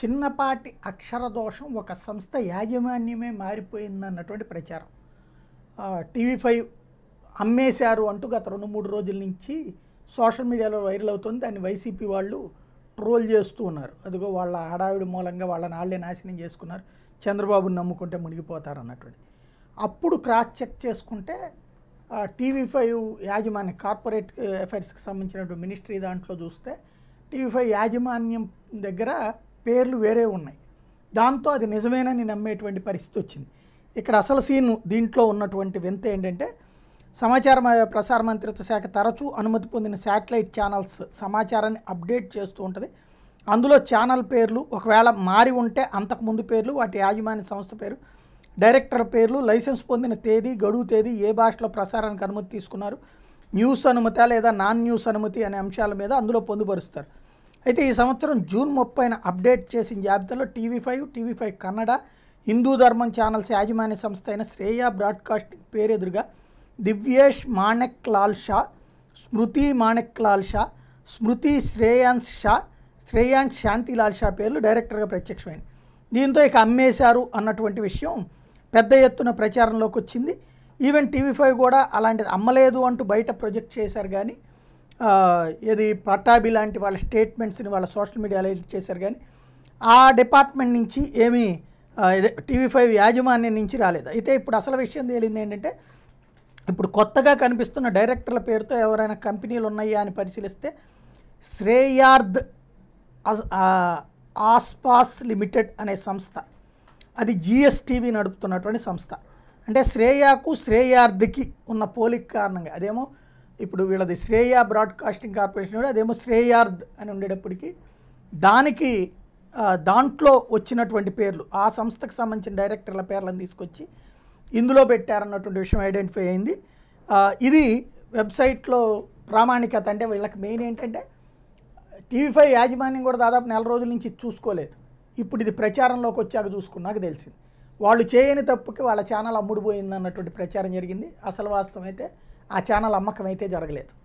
చిన్నపాటి అక్షర దోషం ఒక సంస్థ యాజమాన్యమే మారిపోయిందన్నటువంటి ప్రచారం టీవీ ఫైవ్ అమ్మేశారు అంటూ గత రెండు మూడు రోజుల నుంచి సోషల్ మీడియాలో వైరల్ అవుతుంది దాన్ని వైసీపీ వాళ్ళు ట్రోల్ చేస్తూ ఉన్నారు అదిగో వాళ్ళ హడావిడి మూలంగా వాళ్ళని వాళ్ళే నాశనం చేసుకున్నారు చంద్రబాబుని నమ్ముకుంటే మునిగిపోతారు అన్నటువంటి అప్పుడు క్రాస్ చెక్ చేసుకుంటే టీవీ ఫైవ్ యాజమాన్యం కార్పొరేట్ అఫైర్స్కి సంబంధించినటువంటి మినిస్ట్రీ దాంట్లో చూస్తే టీవీ ఫైవ్ యాజమాన్యం దగ్గర పేర్లు వేరే ఉన్నాయి దాంతో అది నిజమేనని నమ్మేటువంటి పరిస్థితి వచ్చింది ఇక్కడ అసలు సీన్ దీంట్లో ఉన్నటువంటి వింత ఏంటంటే సమాచార ప్రసార మంత్రిత్వ శాఖ తరచూ అనుమతి పొందిన శాటిలైట్ ఛానల్స్ సమాచారాన్ని అప్డేట్ చేస్తూ ఉంటుంది అందులో ఛానల్ పేర్లు ఒకవేళ మారి ఉంటే అంతకుముందు పేర్లు వాటి యాజమాన్య సంస్థ పేరు డైరెక్టర్ పేర్లు లైసెన్స్ పొందిన తేదీ గడువు తేదీ ఏ భాషలో ప్రసారానికి అనుమతి తీసుకున్నారు న్యూస్ అనుమతి లేదా నాన్ న్యూస్ అనుమతి అనే అంశాల మీద అందులో పొందుపరుస్తారు అయితే ఈ సంవత్సరం జూన్ ముప్పైన అప్డేట్ చేసిన జాబితాలో TV five TV five Kannada Hindu Dharmam channels యాజమాన్య సంస్థ అయిన శ్రేయ బ్రాడ్కాస్టింగ్ పేరెదురుగా దివ్యేష్ మాణెక్ లాల్ షా స్మృతి మాణెక్ లాల్ షా స్మృతి శ్రేయాన్స్ షా శ్రేయాన్స్ శాంతి లాల్ షా పేర్లు డైరెక్టర్గా ప్రత్యక్షమైంది దీంతో ఇక అమ్మేశారు అన్నటువంటి విషయం పెద్ద ఎత్తున ప్రచారంలోకి వచ్చింది ఈవెన్ టీవీ ఫైవ్ కూడా అలాంటిది అమ్మలేదు అంటూ బయట ప్రొజెక్ట్ చేశారు కానీ ఏది పట్టాభి లాంటి వాళ్ళ స్టేట్మెంట్స్ని వాళ్ళ సోషల్ మీడియాలో ఎడిట్ చేశారు కానీ ఆ డిపార్ట్మెంట్ నుంచి ఏమీ టీవీ ఫైవ్ యాజమాన్యం నుంచి రాలేదు అయితే ఇప్పుడు అసలు విషయం తేలింది ఏంటంటే ఇప్పుడు కొత్తగా కనిపిస్తున్న డైరెక్టర్ల పేరుతో ఎవరైనా కంపెనీలు ఉన్నాయా అని పరిశీలిస్తే శ్రేయార్ద్ ఆస్పాస్ లిమిటెడ్ అనే సంస్థ అది జిఎస్టీవీ నడుపుతున్నటువంటి సంస్థ అంటే శ్రేయాకు శ్రేయార్ధికి ఉన్న పోలిక కారణంగా అదేమో ఇప్పుడు వీళ్ళది శ్రేయ బ్రాడ్కాస్టింగ్ కార్పొరేషన్ కూడా అదేమో శ్రేయార్ద్ అని ఉండేటప్పటికీ దానికి దాంట్లో వచ్చినటువంటి పేర్లు ఆ సంస్థకు సంబంధించిన డైరెక్టర్ల పేర్లను తీసుకొచ్చి ఇందులో పెట్టారన్నటువంటి విషయం ఐడెంటిఫై అయింది ఇది వెబ్సైట్లో ప్రామాణికత అంటే వీళ్ళకి మెయిన్ ఏంటంటే టీవీ ఫైవ్ యాజమాన్యం కూడా దాదాపు నెల రోజుల నుంచి చూసుకోలేదు ఇప్పుడు ఇది ప్రచారంలోకి వచ్చాక చూసుకున్నాక తెలిసింది వాళ్ళు చేయని తప్పుకి వాళ్ళ ఛానల్ అమ్ముడుపోయింది అన్నటువంటి ప్రచారం జరిగింది అసలు వాస్తవం అయితే ఆ ఛానల్ అమ్మకం అయితే జరగలేదు